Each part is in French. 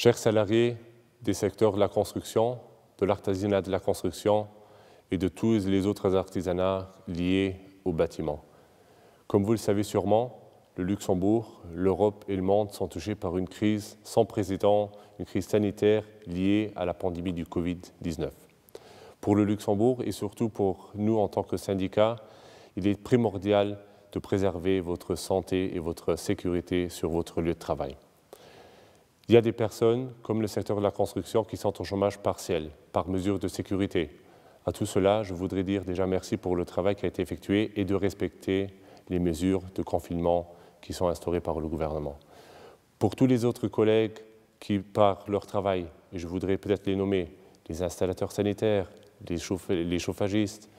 Chers salariés des secteurs de la construction, de l'artisanat de la construction et de tous les autres artisanats liés au bâtiment. Comme vous le savez sûrement, le Luxembourg, l'Europe et le monde sont touchés par une crise sans précédent, une crise sanitaire liée à la pandémie du Covid-19. Pour le Luxembourg et surtout pour nous en tant que syndicat, il est primordial de préserver votre santé et votre sécurité sur votre lieu de travail. Il y a des personnes, comme le secteur de la construction, qui sont au chômage partiel par mesure de sécurité. À tout cela, je voudrais dire déjà merci pour le travail qui a été effectué et de respecter les mesures de confinement qui sont instaurées par le gouvernement. Pour tous les autres collègues qui, par leur travail, et je voudrais peut-être les nommer, les installateurs sanitaires, les, chauffagistes,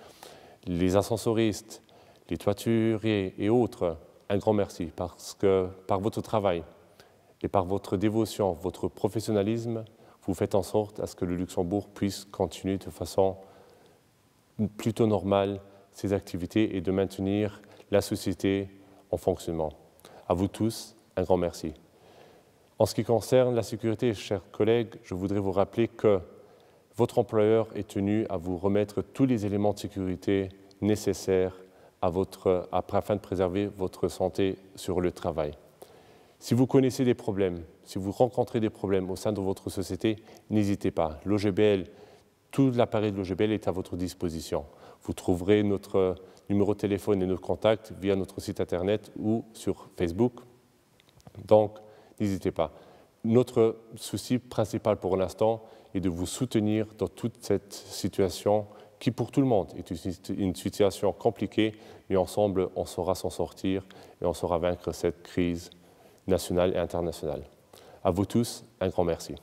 les ascensoristes, les toituriers et autres, un grand merci parce que par votre travail, et par votre dévotion, votre professionnalisme, vous faites en sorte à ce que le Luxembourg puisse continuer de façon plutôt normale ses activités et de maintenir la société en fonctionnement. À vous tous, un grand merci. En ce qui concerne la sécurité, chers collègues, je voudrais vous rappeler que votre employeur est tenu à vous remettre tous les éléments de sécurité nécessaires à afin de préserver votre santé sur le travail. Si vous connaissez des problèmes, si vous rencontrez des problèmes au sein de votre société, n'hésitez pas. L'OGBL, tout l'appareil de l'OGBL est à votre disposition. Vous trouverez notre euh, numéro de téléphone et nos contacts via notre site internet ou sur Facebook. Donc, n'hésitez pas. Notre souci principal pour l'instant est de vous soutenir dans toute cette situation qui, pour tout le monde, est une situation compliquée, mais ensemble, on saura s'en sortir et on saura vaincre cette crise nationale et internationale. À vous tous, un grand merci.